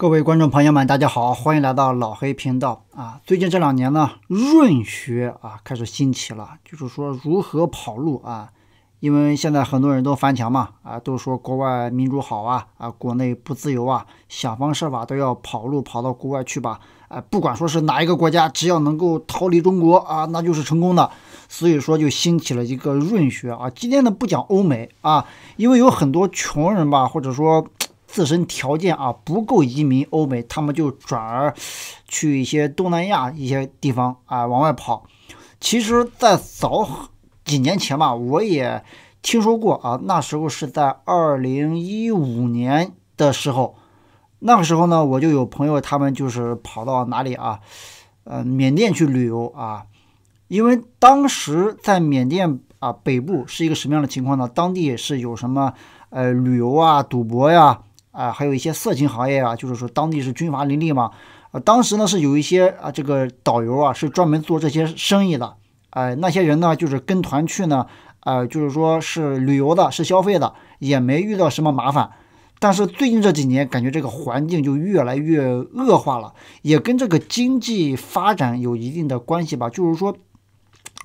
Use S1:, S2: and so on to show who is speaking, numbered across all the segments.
S1: 各位观众朋友们，大家好，欢迎来到老黑频道啊！最近这两年呢，润学啊开始兴起了，就是说如何跑路啊，因为现在很多人都翻墙嘛啊，都说国外民主好啊啊，国内不自由啊，想方设法都要跑路跑到国外去吧，啊，不管说是哪一个国家，只要能够逃离中国啊，那就是成功的，所以说就兴起了一个润学啊。今天呢不讲欧美啊，因为有很多穷人吧，或者说。自身条件啊不够移民欧美，他们就转而去一些东南亚一些地方啊往外跑。其实，在早几年前吧，我也听说过啊，那时候是在二零一五年的时候，那个时候呢，我就有朋友他们就是跑到哪里啊，呃，缅甸去旅游啊，因为当时在缅甸啊北部是一个什么样的情况呢？当地是有什么呃旅游啊、赌博呀？啊，还有一些色情行业啊，就是说当地是军阀林立嘛，呃，当时呢是有一些啊，这个导游啊是专门做这些生意的，哎，那些人呢就是跟团去呢，呃，就是说是旅游的，是消费的，也没遇到什么麻烦。但是最近这几年感觉这个环境就越来越恶化了，也跟这个经济发展有一定的关系吧，就是说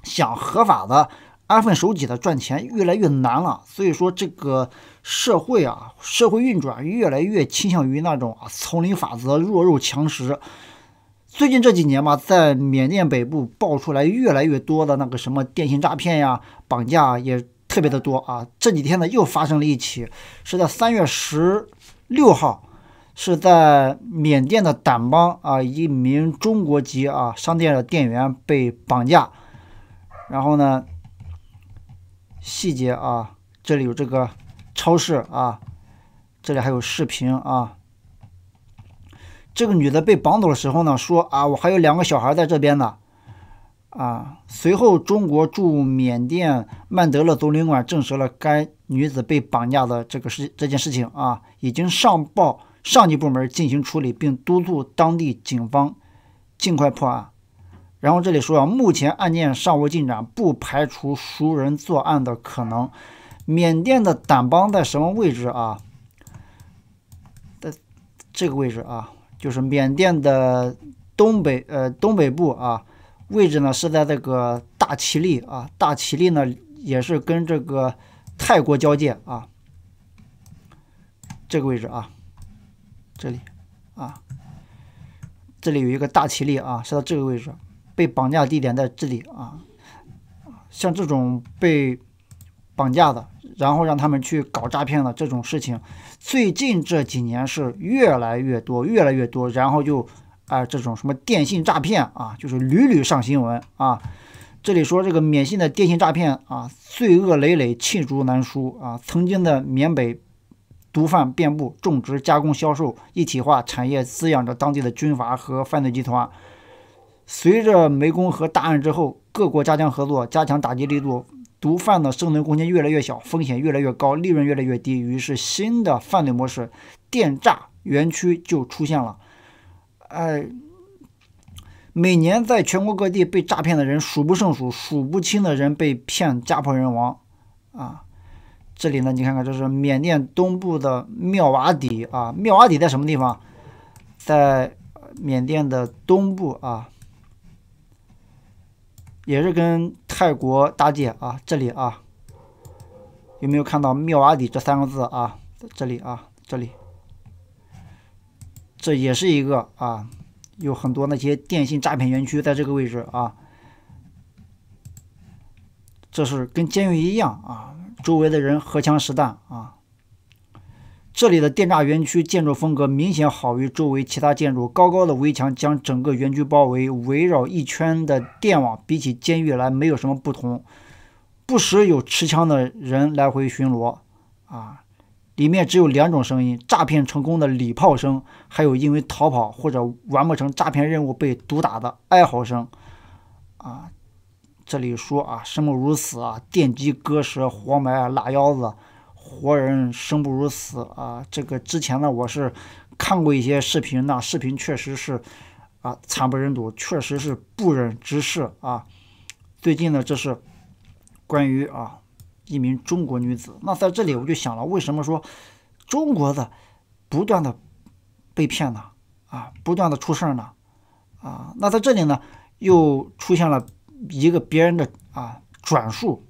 S1: 想合法的。安分守己的赚钱越来越难了，所以说这个社会啊，社会运转越来越倾向于那种啊丛林法则，弱肉强食。最近这几年吧，在缅甸北部爆出来越来越多的那个什么电信诈骗呀、绑架也特别的多啊。这几天呢，又发生了一起，是在三月十六号，是在缅甸的掸邦啊，一名中国籍啊商店的店员被绑架，然后呢？细节啊，这里有这个超市啊，这里还有视频啊。这个女的被绑走的时候呢，说啊，我还有两个小孩在这边呢。啊，随后中国驻缅甸曼德勒总领馆证实了该女子被绑架的这个事这件事情啊，已经上报上级部门进行处理，并督促当地警方尽快破案。然后这里说啊，目前案件尚无进展，不排除熟人作案的可能。缅甸的掸邦在什么位置啊？的这个位置啊，就是缅甸的东北，呃，东北部啊，位置呢是在这个大其力啊，大其力呢也是跟这个泰国交界啊，这个位置啊，这里啊，这里有一个大其力啊，是在这个位置。被绑架地点在这里啊，像这种被绑架的，然后让他们去搞诈骗的这种事情，最近这几年是越来越多，越来越多。然后就啊，这种什么电信诈骗啊，就是屡屡上新闻啊。这里说这个缅信的电信诈骗啊，罪恶累累，罄竹难书啊。曾经的缅北毒贩遍布种植、加工、销售一体化产业，滋养着当地的军阀和犯罪集团。随着湄公河大案之后，各国加强合作，加强打击力度，毒贩的生存空间越来越小，风险越来越高，利润越来越低，于是新的犯罪模式——电诈园区就出现了。哎，每年在全国各地被诈骗的人数不胜数，数不清的人被骗，家破人亡啊！这里呢，你看看，这是缅甸东部的妙瓦底啊。妙瓦底在什么地方？在缅甸的东部啊。也是跟泰国搭界啊，这里啊，有没有看到“妙瓦底”这三个字啊？这里啊，这里，这也是一个啊，有很多那些电信诈骗园区在这个位置啊，这是跟监狱一样啊，周围的人荷枪实弹啊。这里的电诈园区建筑风格明显好于周围其他建筑，高高的围墙将整个园区包围，围绕一圈的电网比起监狱来没有什么不同。不时有持枪的人来回巡逻，啊，里面只有两种声音：诈骗成功的礼炮声，还有因为逃跑或者完不成诈骗任务被毒打的哀嚎声。啊，这里说啊，生不如死啊，电击、割舌、活埋、啊、拉腰子。活人生不如死啊！这个之前呢，我是看过一些视频那视频确实是啊惨不忍睹，确实是不忍直视啊。最近呢，这是关于啊一名中国女子。那在这里我就想了，为什么说中国的不断的被骗呢？啊，不断的出事儿呢？啊，那在这里呢又出现了一个别人的啊转述，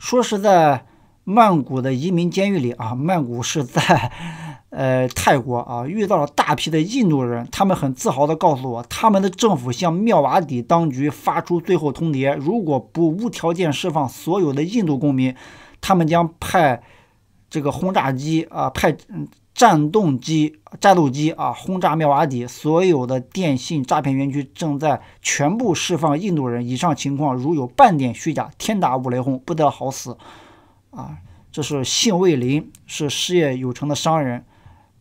S1: 说是在。曼谷的移民监狱里啊，曼谷是在，呃，泰国啊，遇到了大批的印度人，他们很自豪地告诉我，他们的政府向妙瓦底当局发出最后通牒，如果不无条件释放所有的印度公民，他们将派这个轰炸机啊，派战斗机战斗机啊，轰炸妙瓦底所有的电信诈骗园区，正在全部释放印度人。以上情况如有半点虚假，天打五雷轰，不得好死。啊，这是姓魏林，是事业有成的商人，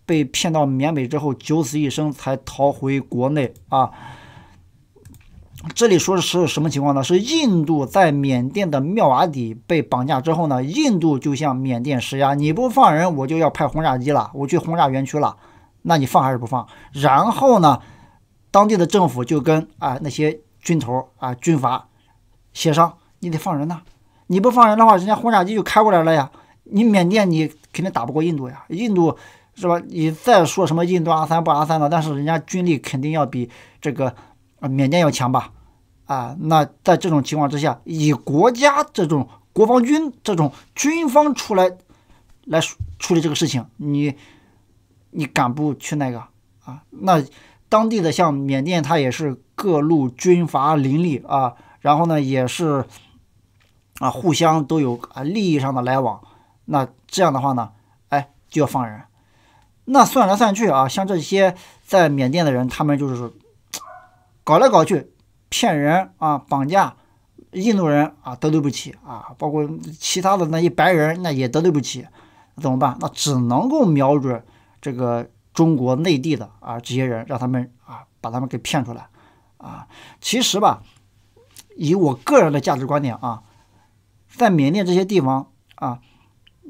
S1: 被骗到缅北之后九死一生才逃回国内啊。这里说的是什么情况呢？是印度在缅甸的妙瓦底被绑架之后呢，印度就向缅甸施压，你不放人我就要派轰炸机了，我去轰炸园区了，那你放还是不放？然后呢，当地的政府就跟啊那些军头啊军阀协商，你得放人呐。你不放人的话，人家轰炸机就开过来了呀！你缅甸你肯定打不过印度呀，印度是吧？你再说什么印度阿三不阿三的，但是人家军力肯定要比这个缅甸要强吧？啊，那在这种情况之下，以国家这种国防军这种军方出来来处理这个事情，你你敢不去那个啊？那当地的像缅甸，它也是各路军阀林立啊，然后呢也是。啊，互相都有啊利益上的来往，那这样的话呢，哎，就要放人。那算来算去啊，像这些在缅甸的人，他们就是 搞来搞去骗人啊，绑架印度人啊，得罪不起啊，包括其他的那些白人，那也得罪不起，怎么办？那只能够瞄准这个中国内地的啊这些人，让他们啊把他们给骗出来啊。其实吧，以我个人的价值观点啊。在缅甸这些地方啊，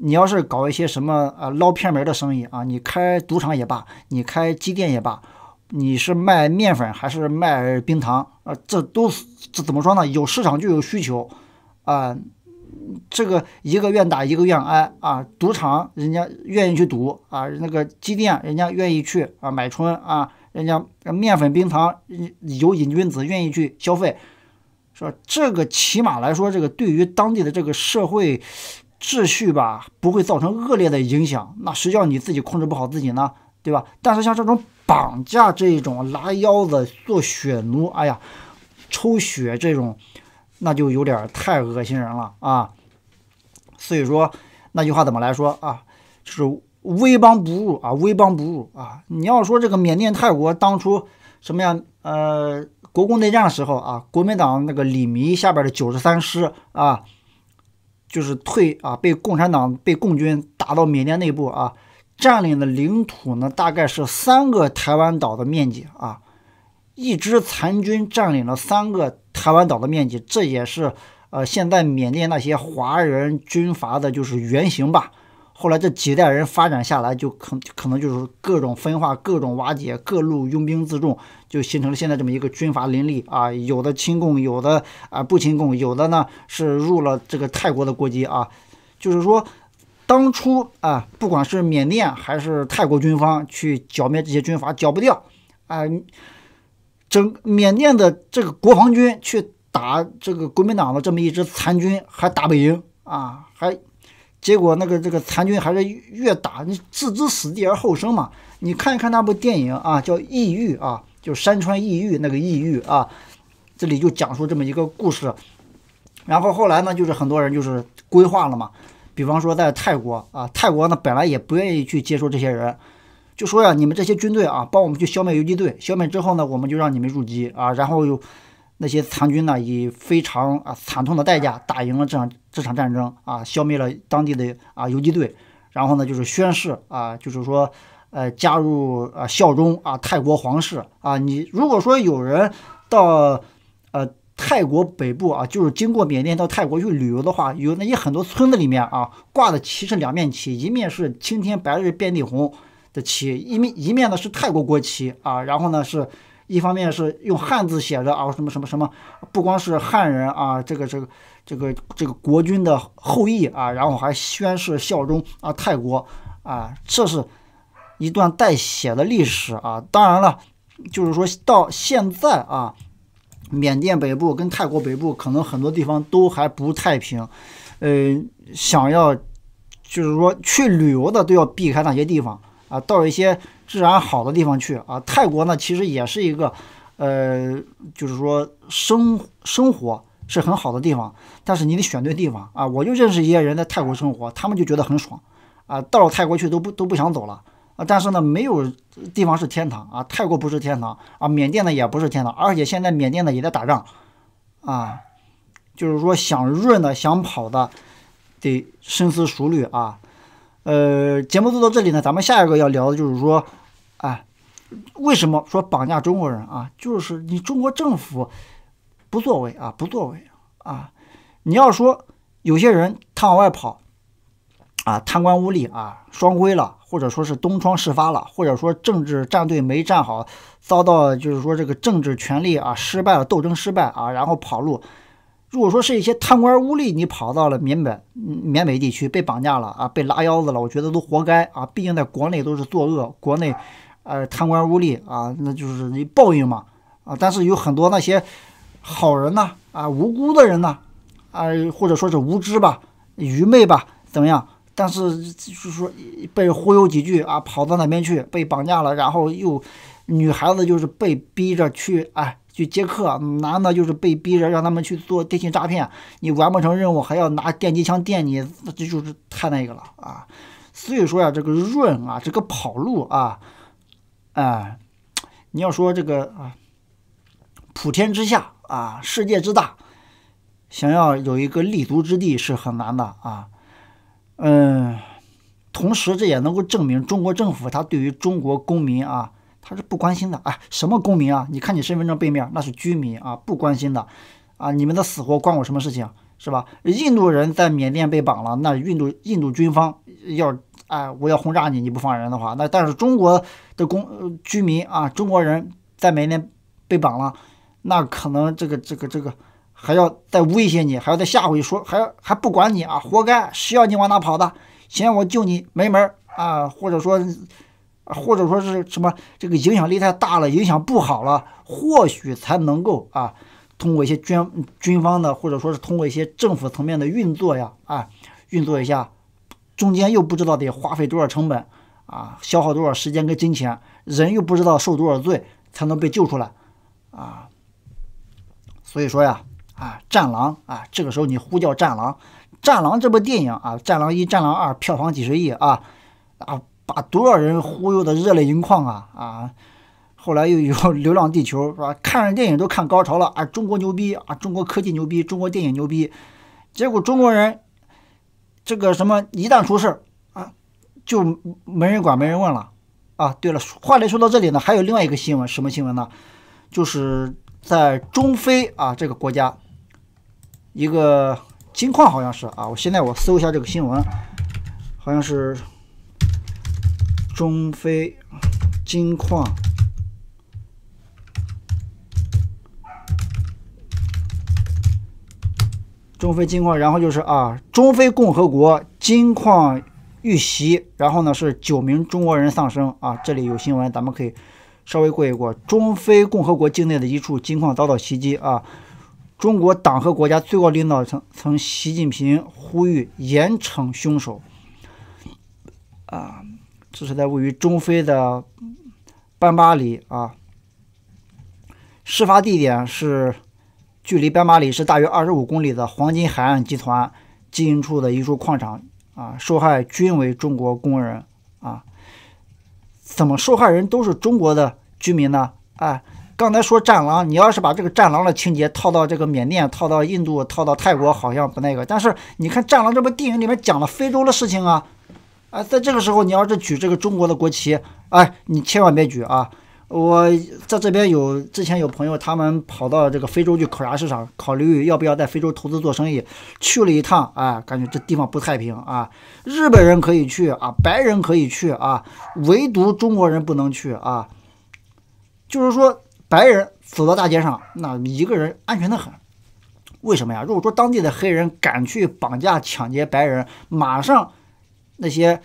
S1: 你要是搞一些什么啊捞偏门的生意啊，你开赌场也罢，你开鸡店也罢，你是卖面粉还是卖冰糖啊？这都这怎么说呢？有市场就有需求啊。这个一个愿打一个愿挨啊，赌场人家愿意去赌啊，那个鸡店人家愿意去啊买春啊，人家面粉冰糖有瘾君子愿意去消费。说这个起码来说，这个对于当地的这个社会秩序吧，不会造成恶劣的影响。那谁叫你自己控制不好自己呢，对吧？但是像这种绑架、这种拉腰子做血奴，哎呀，抽血这种，那就有点太恶心人了啊！所以说那句话怎么来说啊？就是“威邦不入啊，威邦不入啊！”你要说这个缅甸、泰国当初什么呀？呃。国共内战的时候啊，国民党那个李弥下边的九十三师啊，就是退啊，被共产党被共军打到缅甸内部啊，占领的领土呢，大概是三个台湾岛的面积啊，一支残军占领了三个台湾岛的面积，这也是呃，现在缅甸那些华人军阀的就是原型吧。后来这几代人发展下来，就可可能就是各种分化、各种瓦解，各路拥兵自重，就形成了现在这么一个军阀林立啊。有的亲共，有的啊不亲共，有的呢是入了这个泰国的国籍啊。就是说，当初啊，不管是缅甸还是泰国军方去剿灭这些军阀，剿不掉，啊。整缅甸的这个国防军去打这个国民党的这么一支残军，还打不赢啊，还。结果那个这个残军还是越打你置之死地而后生嘛，你看一看那部电影啊，叫《异域》啊，就山川异域那个异域啊，这里就讲述这么一个故事。然后后来呢，就是很多人就是规划了嘛，比方说在泰国啊，泰国呢本来也不愿意去接收这些人，就说呀，你们这些军队啊，帮我们去消灭游击队，消灭之后呢，我们就让你们入籍啊，然后又。那些残军呢，以非常啊惨痛的代价打赢了这场这场战争啊，消灭了当地的啊游击队，然后呢就是宣誓啊，就是说呃加入啊效忠啊泰国皇室啊。你如果说有人到呃泰国北部啊，就是经过缅甸到泰国去旅游的话，有那些很多村子里面啊挂的旗是两面旗，一面是青天白日遍地红的旗，一面一面呢是泰国国旗啊，然后呢是。一方面是用汉字写着啊，什么什么什么，不光是汉人啊，这个这个这个这个国君的后裔啊，然后还宣誓效忠啊泰国啊，这是一段带血的历史啊。当然了，就是说到现在啊，缅甸北部跟泰国北部可能很多地方都还不太平，呃，想要就是说去旅游的都要避开那些地方啊，到一些。治安好的地方去啊，泰国呢其实也是一个，呃，就是说生生活是很好的地方，但是你得选对地方啊。我就认识一些人在泰国生活，他们就觉得很爽，啊，到了泰国去都不都不想走了。啊，但是呢，没有地方是天堂啊，泰国不是天堂啊，缅甸呢也不是天堂，而且现在缅甸呢也在打仗，啊，就是说想润的想跑的，得深思熟虑啊。呃，节目做到这里呢，咱们下一个要聊的就是说。啊，为什么说绑架中国人啊？就是你中国政府不作为啊，不作为啊！你要说有些人他往外跑啊，贪官污吏啊，双规了，或者说是东窗事发了，或者说政治站队没站好，遭到就是说这个政治权力啊失败了，斗争失败啊，然后跑路。如果说是一些贪官污吏，你跑到了缅北，缅北地区被绑架了啊，被拉腰子了，我觉得都活该啊！毕竟在国内都是作恶，国内。呃贪官污吏啊，那就是你报应嘛啊！但是有很多那些好人呐啊，无辜的人呐啊，或者说是无知吧、愚昧吧，怎么样？但是就是说被忽悠几句啊，跑到那边去被绑架了，然后又女孩子就是被逼着去哎去接客，男的就是被逼着让他们去做电信诈骗，你完不成任务还要拿电击枪电你，这就是太那个了啊！所以说呀，这个润啊，这个跑路啊。哎，你要说这个啊，普天之下啊，世界之大，想要有一个立足之地是很难的啊。嗯，同时这也能够证明中国政府他对于中国公民啊，他是不关心的。哎，什么公民啊？你看你身份证背面，那是居民啊，不关心的啊，你们的死活关我什么事情，是吧？印度人在缅甸被绑了，那印度印度军方要。哎，我要轰炸你，你不放人的话，那但是中国的公居民啊，中国人在缅甸被绑了，那可能这个这个这个还要再威胁你，还要再吓唬你，说还还不管你啊，活该，谁要你往哪跑的？想我救你没门啊，或者说，或者说是什么这个影响力太大了，影响不好了，或许才能够啊，通过一些军军方的，或者说是通过一些政府层面的运作呀，啊，运作一下。中间又不知道得花费多少成本，啊，消耗多少时间跟金钱，人又不知道受多少罪才能被救出来，啊，所以说呀，啊，战狼啊，这个时候你呼叫战狼，战狼这部电影啊，战狼一、战狼二票房几十亿啊，啊，把多少人忽悠的热泪盈眶啊啊，后来又有《流浪地球》是吧？看着电影都看高潮了，啊，中国牛逼啊，中国科技牛逼，中国电影牛逼，结果中国人。这个什么一旦出事啊，就没人管没人问了啊！对了，话里说到这里呢，还有另外一个新闻，什么新闻呢？就是在中非啊这个国家，一个金矿好像是啊，我现在我搜一下这个新闻，好像是中非金矿。中非金矿，然后就是啊，中非共和国金矿遇袭，然后呢是九名中国人丧生啊。这里有新闻，咱们可以稍微过一过。中非共和国境内的一处金矿遭到袭击啊，中国党和国家最高领导层曾习近平呼吁严惩凶手啊，这是在位于中非的班巴里啊，事发地点是。距离白马里是大约二十五公里的黄金海岸集团经营处的一处矿场啊，受害均为中国工人啊，怎么受害人都是中国的居民呢？哎，刚才说战狼，你要是把这个战狼的情节套到这个缅甸、套到印度、套到泰国，好像不那个。但是你看战狼这部电影里面讲了非洲的事情啊，啊，在这个时候你要是举这个中国的国旗，哎，你千万别举啊。我在这边有之前有朋友，他们跑到这个非洲去考察市场，考虑要不要在非洲投资做生意，去了一趟，啊，感觉这地方不太平啊。日本人可以去啊，白人可以去啊，唯独中国人不能去啊。就是说，白人走到大街上，那一个人安全的很。为什么呀？如果说当地的黑人敢去绑架抢劫白人，马上那些。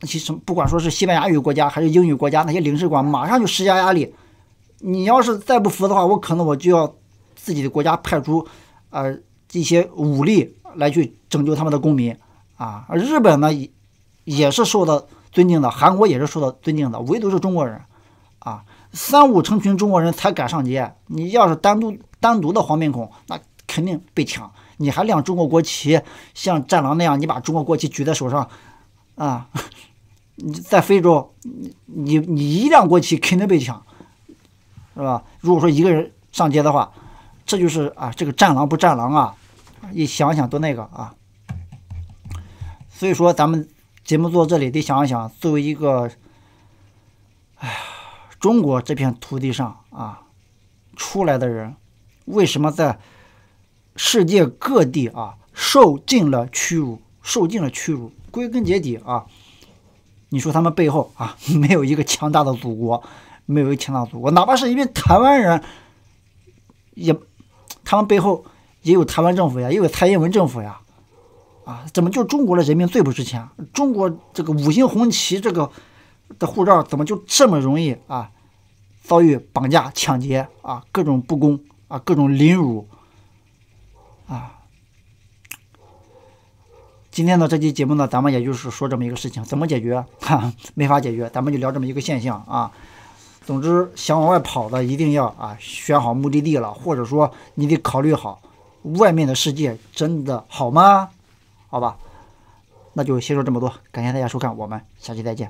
S1: 那些什不管说是西班牙语国家还是英语国家，那些领事馆马上就施加压力。你要是再不服的话，我可能我就要自己的国家派出呃一些武力来去拯救他们的公民啊。日本呢也是受到尊敬的，韩国也是受到尊敬的，唯独是中国人啊，三五成群中国人才敢上街。你要是单独单独的黄面孔，那肯定被抢。你还亮中国国旗，像战狼那样，你把中国国旗举在手上。啊，你 在非洲，你你你一辆国旗肯定被抢，是吧？如果说一个人上街的话，这就是啊，这个战狼不战狼啊，一想想多那个啊。所以说，咱们节目做这里得想一想，作为一个，哎呀，中国这片土地上啊出来的人，为什么在世界各地啊受尽了屈辱，受尽了屈辱？归根结底啊，你说他们背后啊没有一个强大的祖国，没有一个强大祖国，哪怕是一片台湾人，也，他们背后也有台湾政府呀，也有蔡英文政府呀，啊，怎么就中国的人民最不值钱？中国这个五星红旗这个的护照怎么就这么容易啊遭遇绑架、抢劫啊，各种不公啊，各种凌辱啊？今天的这期节目呢，咱们也就是说这么一个事情，怎么解决？哈，没法解决，咱们就聊这么一个现象啊。总之，想往外跑的一定要啊选好目的地了，或者说你得考虑好，外面的世界真的好吗？好吧，那就先说这么多，感谢大家收看，我们下期再见。